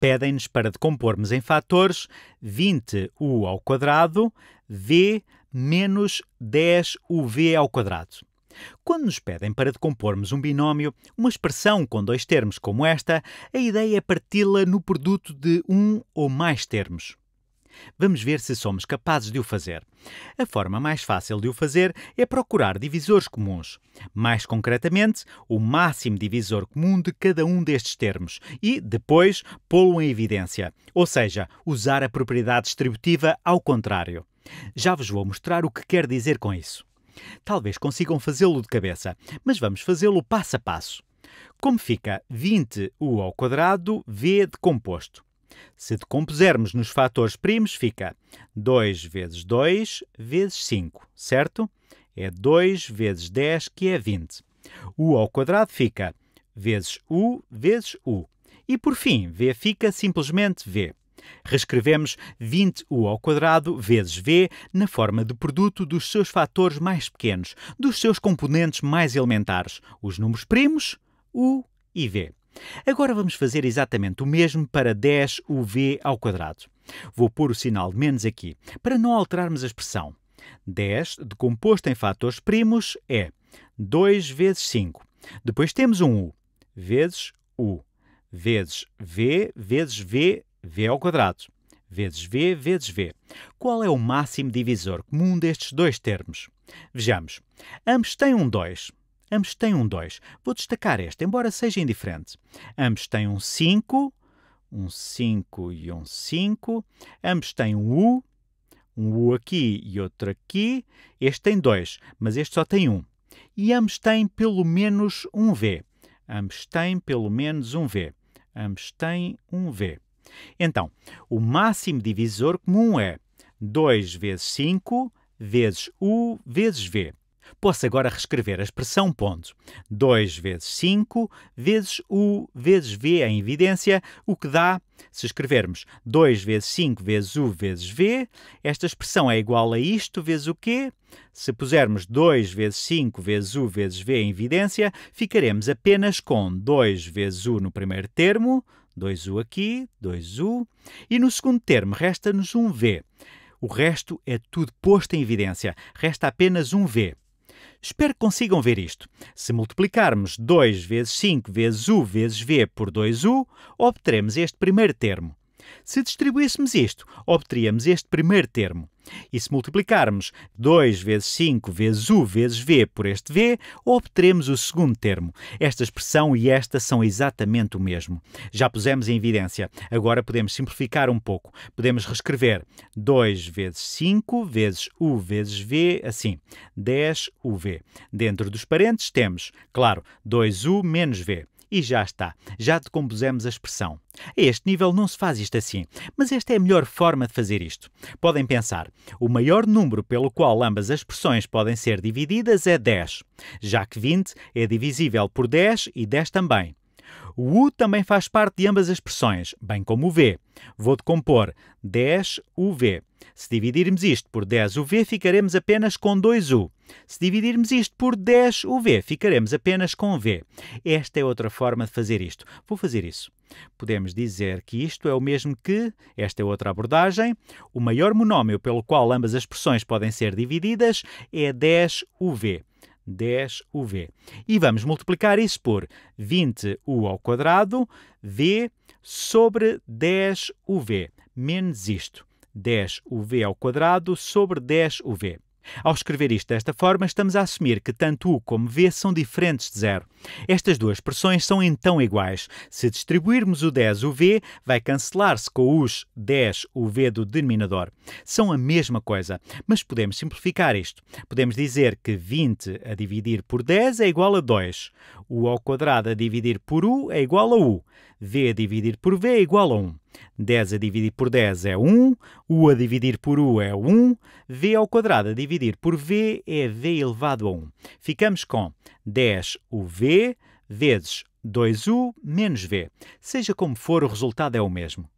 pedem-nos para decompormos em fatores 20u ao quadrado v menos 10uv ao quadrado. Quando nos pedem para decompormos um binómio, uma expressão com dois termos como esta, a ideia é parti-la no produto de um ou mais termos. Vamos ver se somos capazes de o fazer. A forma mais fácil de o fazer é procurar divisores comuns, mais concretamente, o máximo divisor comum de cada um destes termos, e depois pô-lo em evidência, ou seja, usar a propriedade distributiva ao contrário. Já vos vou mostrar o que quer dizer com isso. Talvez consigam fazê-lo de cabeça, mas vamos fazê-lo passo a passo. Como fica 20 u ao quadrado v decomposto? Se decompusermos nos fatores primos, fica 2 vezes 2 vezes 5, certo? É 2 vezes 10, que é 20. U ao quadrado fica vezes U vezes U. E por fim, V fica simplesmente V. Reescrevemos 20u ao quadrado vezes v na forma de produto dos seus fatores mais pequenos, dos seus componentes mais elementares, os números primos, u e v. Agora vamos fazer exatamente o mesmo para 10 uv ao quadrado. Vou pôr o sinal de menos aqui, para não alterarmos a expressão. 10, decomposto em fatores primos, é 2 vezes 5. Depois temos um u, vezes u, vezes v, vezes v, v ao quadrado, vezes v, vezes v. Qual é o máximo divisor comum destes dois termos? Vejamos, ambos têm um 2, Ambos têm um 2. Vou destacar este, embora seja indiferente. Ambos têm um 5, um 5 e um 5. Ambos têm um U, um U aqui e outro aqui. Este tem 2, mas este só tem 1. Um. E ambos têm pelo menos um V. Ambos têm pelo menos um V. Ambos têm um V. Então, o máximo divisor comum é 2 vezes 5 vezes U vezes V. Posso agora reescrever a expressão ponto. 2 vezes 5 vezes U vezes V em é evidência, o que dá, se escrevermos 2 vezes 5 vezes U vezes V, esta expressão é igual a isto vezes o quê? Se pusermos 2 vezes 5 vezes U vezes V em evidência, ficaremos apenas com 2 vezes U no primeiro termo, 2U aqui, 2U, e no segundo termo resta-nos um V. O resto é tudo posto em evidência, resta apenas um V. Espero que consigam ver isto. Se multiplicarmos 2 vezes 5 vezes u vezes v por 2u, obteremos este primeiro termo. Se distribuíssemos isto, obteríamos este primeiro termo. E se multiplicarmos 2 vezes 5 vezes u vezes v por este v, obteremos o segundo termo. Esta expressão e esta são exatamente o mesmo. Já pusemos em evidência. Agora podemos simplificar um pouco. Podemos reescrever 2 vezes 5 vezes u vezes v, assim, 10uv. Dentro dos parênteses temos, claro, 2u menos v. E já está, já decompusemos a expressão. A este nível não se faz isto assim, mas esta é a melhor forma de fazer isto. Podem pensar, o maior número pelo qual ambas as expressões podem ser divididas é 10, já que 20 é divisível por 10 e 10 também. O U também faz parte de ambas as expressões, bem como o V. Vou decompor 10 UV. Se dividirmos isto por 10 UV, ficaremos apenas com 2 U. Se dividirmos isto por 10 UV, ficaremos apenas com V. Esta é outra forma de fazer isto. Vou fazer isso. Podemos dizer que isto é o mesmo que, esta é outra abordagem, o maior monómio pelo qual ambas as expressões podem ser divididas é 10 UV. 10 UV. E vamos multiplicar isso por 20 U ao quadrado V sobre 10 UV, menos isto. 10 UV ao quadrado sobre 10 UV. Ao escrever isto desta forma, estamos a assumir que tanto U como V são diferentes de zero. Estas duas pressões são então iguais. Se distribuirmos o 10 UV, vai cancelar-se com os 10 UV do denominador. São a mesma coisa, mas podemos simplificar isto. Podemos dizer que 20 a dividir por 10 é igual a 2. U ao quadrado a dividir por U é igual a U v a dividir por v é igual a 1. 10 a dividir por 10 é 1, u a dividir por u é 1, v ao quadrado a dividir por v é v elevado a 1. Ficamos com 10uv vezes 2u menos v. Seja como for, o resultado é o mesmo.